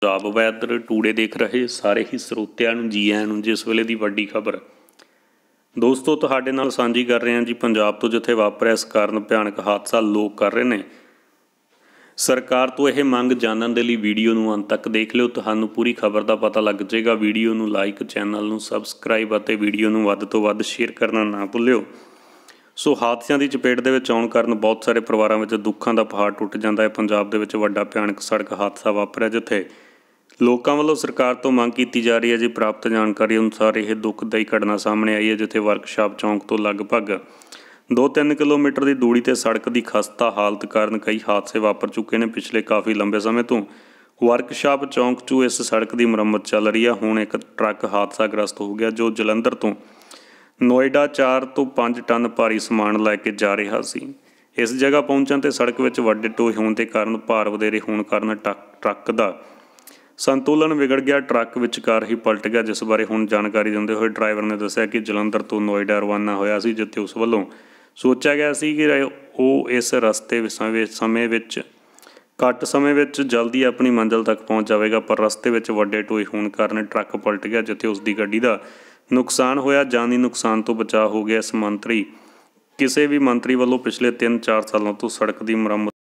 Punjab weather today ਦੇਖ ਰਹੇ ਸਾਰੇ ਹੀ ਸਰੋਤਿਆਂ ਨੂੰ ਜੀ ਆਇਆਂ ਨੂੰ ਜਿਸ ਵੇਲੇ ਦੀ ਵੱਡੀ ਖਬਰ ਦੋਸਤੋ ਤੁਹਾਡੇ ਨਾਲ ਸਾਂਝੀ ਕਰ ਰਹੇ ਹਾਂ ਜੀ ਪੰਜਾਬ ਤੋਂ ਜਿੱਥੇ ਵਾਪਰਿਆ ਇਸ ਕਾਰਨ ਭਿਆਨਕ ਹਾਦਸਾ ਲੋਕ ਕਰ ਰਹੇ ਨੇ ਸਰਕਾਰ ਤੋਂ ਇਹ ਮੰਗ ਜਾਣਨ ਦੇ ਲਈ ਵੀਡੀਓ ਨੂੰ ਅੰਤ ਤੱਕ ਦੇਖ ਲਿਓ ਤੁਹਾਨੂੰ ਪੂਰੀ ਖਬਰ ਦਾ ਪਤਾ ਲੱਗ ਜਾਏਗਾ ਵੀਡੀਓ ਨੂੰ ਲਾਈਕ ਚੈਨਲ ਨੂੰ ਸਬਸਕ੍ਰਾਈਬ ਅਤੇ ਵੀਡੀਓ ਨੂੰ ਵੱਧ ਤੋਂ ਵੱਧ ਸ਼ੇਅਰ ਕਰਨਾ ਨਾ ਭੁੱਲਿਓ ਸੋ ਹਾਦਸਿਆਂ ਦੀ ਚਪੇਟ ਦੇ ਵਿੱਚ ਆਉਣ ਕਾਰਨ ਬਹੁਤ ਸਾਰੇ ਪਰਿਵਾਰਾਂ ਵਿੱਚ ਦੁੱਖਾਂ ਦਾ ਪਹਾੜ ਟੁੱਟ ਜਾਂਦਾ ਹੈ ਪੰਜਾਬ ਦੇ ਵਿੱਚ ਵੱਡਾ ਭਿਆਨਕ ਸੜਕ ਹਾਦਸਾ ਵਾਪਰਿਆ ਜਿੱਥੇ ਲੋਕਾਂ ਵੱਲੋਂ ਸਰਕਾਰ ਤੋਂ ਮੰਗ ਕੀਤੀ ਜਾ ਰਹੀ ਹੈ ਜੀ ਪ੍ਰਾਪਤ ਜਾਣਕਾਰੀ ਅਨੁਸਾਰ ਇਹ ਦੁੱਖਦਾਈ ਘਟਨਾ ਸਾਹਮਣੇ ਆਈ ਹੈ ਜਿੱਥੇ ਵਰਕਸ਼ਾਪ ਚੌਂਕ ਤੋਂ ਲਗਭਗ 2-3 ਕਿਲੋਮੀਟਰ ਦੀ ਦੂਰੀ ਤੇ ਸੜਕ ਦੀ ਖਸਤਾ ਹਾਲਤ ਕਾਰਨ ਕਈ ਹਾਦਸੇ ਵਾਪਰ ਚੁੱਕੇ ਨੇ ਪਿਛਲੇ ਕਾਫੀ ਲੰਬੇ ਸਮੇਂ ਤੋਂ ਵਰਕਸ਼ਾਪ ਚੌਂਕ 'ਚੋਂ ਇਸ ਸੜਕ ਦੀ ਮੁਰੰਮਤ ਚੱਲ ਰਹੀ ਹੈ ਹੁਣ ਇੱਕ ਟਰੱਕ ਹਾਦਸਾਗ੍ਰਸਤ ਹੋ ਗਿਆ ਜੋ ਜਲੰਧਰ ਤੋਂ ਨੋਇਡਾ 4 ਤੋਂ 5 ਟਨ ਭਾਰੀ ਸਮਾਨ ਲੈ ਕੇ ਜਾ ਰਿਹਾ ਸੀ ਇਸ ਜਗ੍ਹਾ ਪਹੁੰਚਣ ਤੇ ਸੜਕ ਵਿੱਚ ਵੱਡੇ ਟੋਏ ਹੋਣ ਦੇ ਕਾਰਨ ਭਾਰ ਵਧੇਰੇ ਹੋਣ ਕਾਰਨ ਟਰੱਕ ਦਾ ਸੰਤੁਲਨ ਵਿਗੜ ਗਿਆ ਟਰੱਕ ਵਿਚਕਾਰ ਹੀ ਪਲਟ ਗਿਆ ਜਿਸ ਬਾਰੇ ਹੁਣ ਜਾਣਕਾਰੀ ਦਿੰਦੇ ਹੋਏ ਡਰਾਈਵਰ ਨੇ ਦੱਸਿਆ ਕਿ ਜਲੰਧਰ ਤੋਂ ਨੋਇਡਾ ਰਵਾਨਾ ਹੋਇਆ ਸੀ ਜਿੱਥੇ ਉਸ ਵੱਲੋਂ ਸੋਚਿਆ ਗਿਆ ਸੀ ਕਿ ਉਹ ਇਸ ਰਸਤੇ ਸਮੇਂ ਵਿੱਚ ਘੱਟ ਸਮੇਂ ਵਿੱਚ ਜਲਦੀ ਆਪਣੀ ਮੰਜ਼ਲ ਤੱਕ ਪਹੁੰਚ ਜਾਵੇਗਾ ਪਰ ਰਸਤੇ ਵਿੱਚ ਵੱਡੇ ਟੋਏ ਹੋਣ ਕਾਰਨ ਟਰੱਕ ਪਲਟ ਗਿਆ ਜਿੱਥੇ ਉਸ ਦੀ ਗੱਡੀ ਦਾ ਨੁਕਸਾਨ ਹੋਇਆ ਜਾਨੀ ਨੁਕਸਾਨ ਤੋਂ ਬਚਾਅ ਹੋ ਗਿਆ ਇਸ ਮੰਤਰੀ ਕਿਸੇ ਵੀ ਮੰਤਰੀ ਵੱਲੋਂ ਪਿਛਲੇ 3-4 ਸਾਲਾਂ ਤੋਂ ਸੜਕ ਦੀ ਮੁਰੰਮਤ